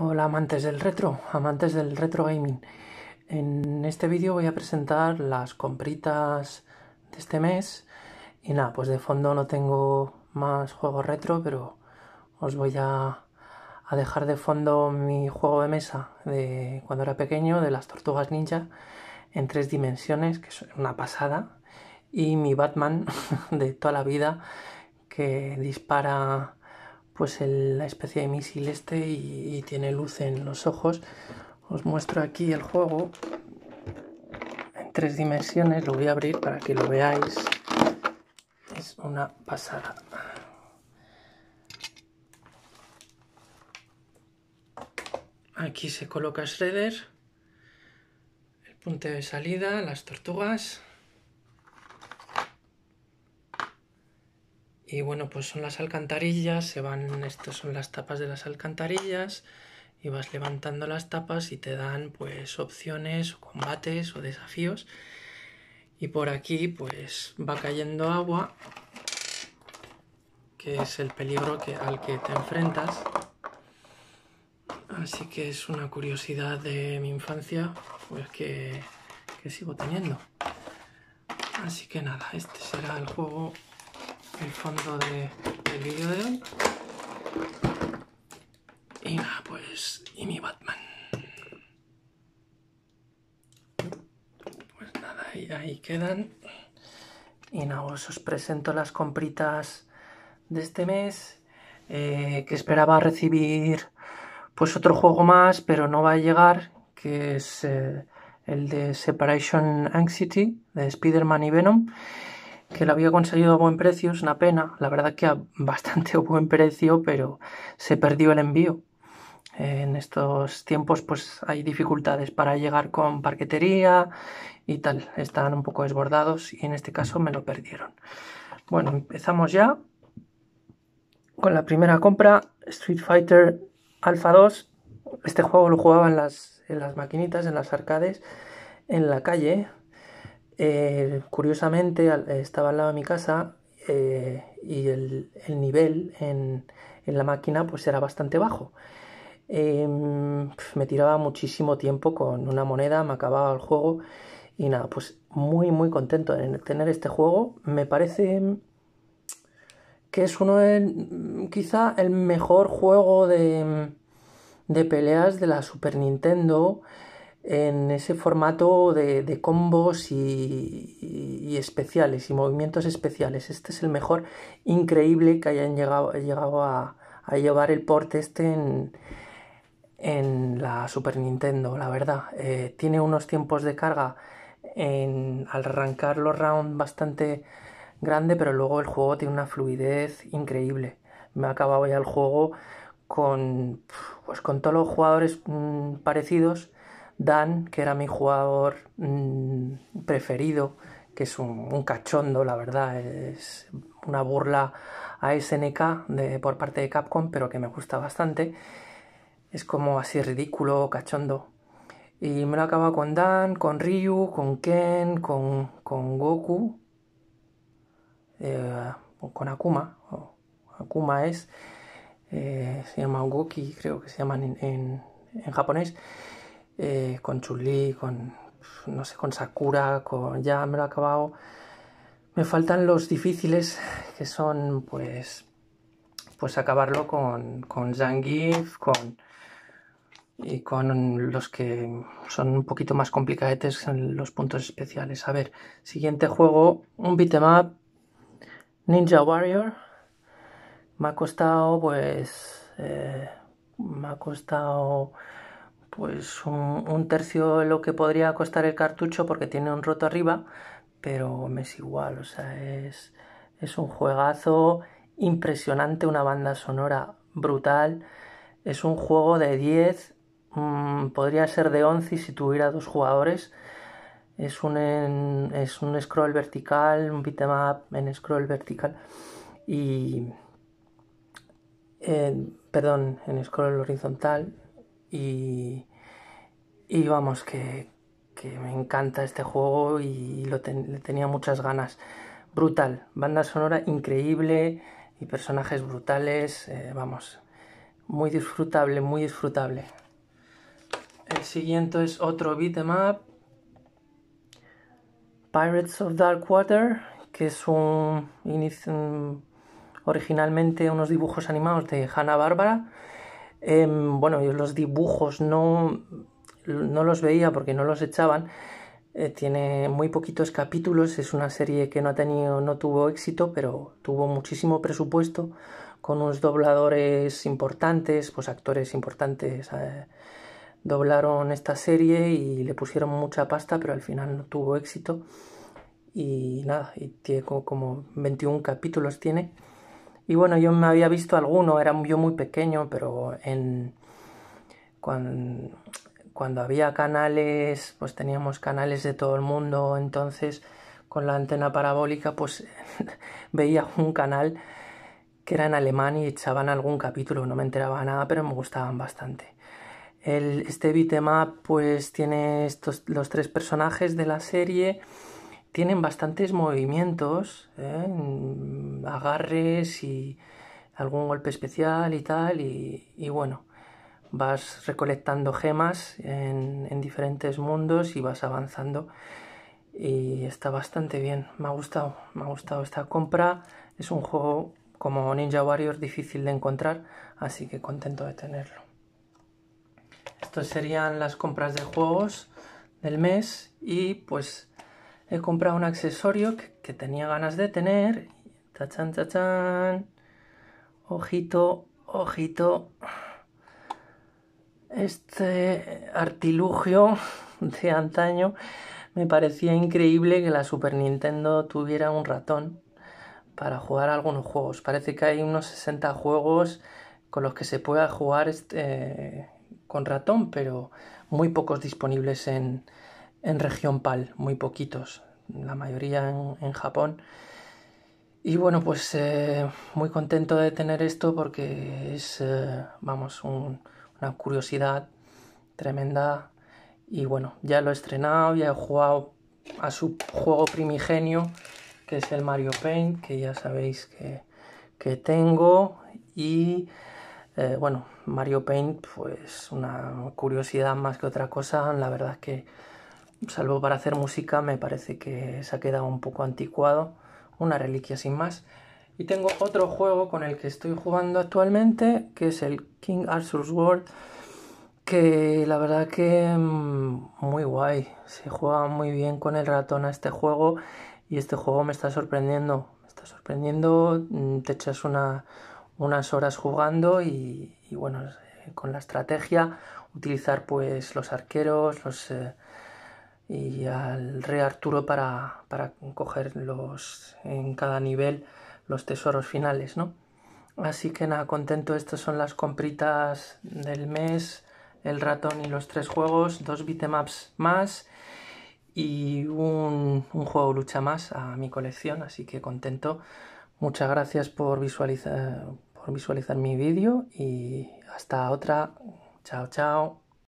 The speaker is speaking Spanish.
Hola amantes del retro, amantes del retro gaming. En este vídeo voy a presentar las compritas de este mes. Y nada, pues de fondo no tengo más juegos retro, pero os voy a, dejar de fondo mi juego de mesa de cuando era pequeño, de las tortugas ninja, en tres dimensiones, que es una pasada. Y mi Batman de toda la vida, que dispara pues la especie de misil este y, tiene luz en los ojos. Os muestro aquí el juego en tres dimensiones, lo voy a abrir para que lo veáis. Es una pasada. Aquí se coloca Shredder, el punto de salida, las tortugas Y bueno, pues son las alcantarillas, se van, estas son las tapas de las alcantarillas, y vas levantando las tapas y te dan pues opciones o combates o desafíos. Y por aquí pues va cayendo agua, que es el peligro que, al que te enfrentas. Así que es una curiosidad de mi infancia, pues que, que sigo teniendo. Así que nada, este será el juego el fondo de, del vídeo de hoy. Y nada, pues, y mi Batman. Pues nada, y ahí quedan. Y nada, os presento las compritas de este mes. Eh, que esperaba recibir pues otro juego más, pero no va a llegar. Que es eh, el de Separation Anxiety de Spider-Man y Venom que lo había conseguido a buen precio, es una pena, la verdad que a bastante buen precio, pero se perdió el envío. En estos tiempos pues hay dificultades para llegar con parquetería y tal, están un poco desbordados y en este caso me lo perdieron. Bueno, empezamos ya con la primera compra, Street Fighter Alpha 2. Este juego lo jugaba en las, en las maquinitas, en las arcades, en la calle, eh, curiosamente estaba al lado de mi casa eh, y el, nivel en, la máquina pues era bastante bajo. Em, me tiraba muchísimo tiempo con una moneda, me acababa el juego y nada, pues muy muy contento de tener este juego. Me parece em, que es uno de, mm, quizá el mejor juego de, de peleas de la Super Nintendo en ese formato de, combos y, especiales y movimientos especiales. Este es el mejor increíble que hayan llegado, llegado a, llevar el porte este en, la Super Nintendo, la verdad. Eh, tiene unos tiempos de carga en, al arrancar los rounds bastante grande, pero luego el juego tiene una fluidez increíble. Me ha acabado ya el juego con, pues, con todos los jugadores mm, parecidos Dan, que era mi jugador mm, preferido, que es un, cachondo, la verdad, es una burla a SNK por parte de Capcom, pero que me gusta bastante. Es como así ridículo, cachondo. Y me lo acaba con Dan, con Ryu, con Ken, con, Goku, eh, con Akuma. Akuma es, eh, se llama Goki, creo que se llaman en japonés. Eh, con Chuli, con, no sé, con Sakura, con ya me lo he acabado. Me faltan los difíciles, que son pues pues acabarlo con, con Zangief, con y con los que son un poquito más complicadetes en los puntos especiales. A ver, siguiente juego, un em up. Ninja Warrior. Me ha costado pues eh, me ha costado pues un, tercio de lo que podría costar el cartucho porque tiene un roto arriba, pero me es igual, o sea, es, es un juegazo impresionante, una banda sonora brutal, es un juego de 10, mm, podría ser de 11 si tuviera dos jugadores, es un, es un scroll vertical, un bitmap en scroll vertical y... Eh, perdón, en scroll horizontal y y vamos, que, me encanta este juego y lo le tenía muchas ganas. Brutal, banda sonora increíble y personajes brutales, eh, vamos, muy disfrutable, muy disfrutable. El siguiente es otro beat'em Pirates of Dark Water, que es un, originalmente unos dibujos animados de Hanna Bárbara. Em, bueno, los dibujos no no los veía porque no los echaban. Eh, tiene muy poquitos capítulos, es una serie que no ha tenido, no tuvo éxito, pero tuvo muchísimo presupuesto, con unos dobladores importantes, pues actores importantes. Eh, doblaron esta serie y le pusieron mucha pasta, pero al final no tuvo éxito. Y nada, y tiene como, 21 capítulos tiene. Y bueno, yo me había visto alguno, era yo muy pequeño, pero en, cuando, cuando había canales, pues teníamos canales de todo el mundo, entonces con la antena parabólica pues veía un canal que era en alemán y echaban algún capítulo, no me enteraba nada, pero me gustaban bastante. El, este bitmap pues tiene estos, los tres personajes de la serie, tienen bastantes movimientos, ¿eh? mm, agarres y algún golpe especial y tal, y bueno, vas recolectando gemas en, diferentes mundos y vas avanzando. Y está bastante bien, me ha gustado, me ha gustado esta compra. Es un juego como Ninja Warrior difícil de encontrar, así que contento de tenerlo. Estas serían las compras de juegos del mes y pues he comprado un accesorio que, tenía ganas de tener. Tachan, tachan. Ojito, ojito. Este artilugio de antaño me parecía increíble que la Super Nintendo tuviera un ratón para jugar algunos juegos. Parece que hay unos 60 juegos con los que se pueda jugar este, con ratón, pero muy pocos disponibles en, en región PAL, muy poquitos, la mayoría en, en Japón. Y bueno, pues eh, muy contento de tener esto porque es, eh, vamos, un, una curiosidad tremenda. Y bueno, ya lo he estrenado, ya he jugado a su juego primigenio, que es el Mario Paint, que ya sabéis que, tengo. Y eh, bueno, Mario Paint, pues una curiosidad más que otra cosa. La verdad es que, salvo para hacer música, me parece que se ha quedado un poco anticuado. Una reliquia sin más. Y tengo otro juego con el que estoy jugando actualmente, que es el King Arthur's World, que la verdad que mm, muy guay. Se juega muy bien con el ratón a este juego y este juego me está sorprendiendo. Me está sorprendiendo, mm, te echas unas horas jugando y, bueno, eh, con la estrategia, utilizar pues los arqueros, los... Eh, y al rey Arturo para, para en cada nivel los tesoros finales, ¿no? Así que nada, contento, estas son las compritas del mes, el ratón y los tres juegos, dos bitmaps más y un, un juego lucha más a mi colección, así que contento. Muchas gracias por visualizar, por visualizar mi vídeo y hasta otra. Chao, chao.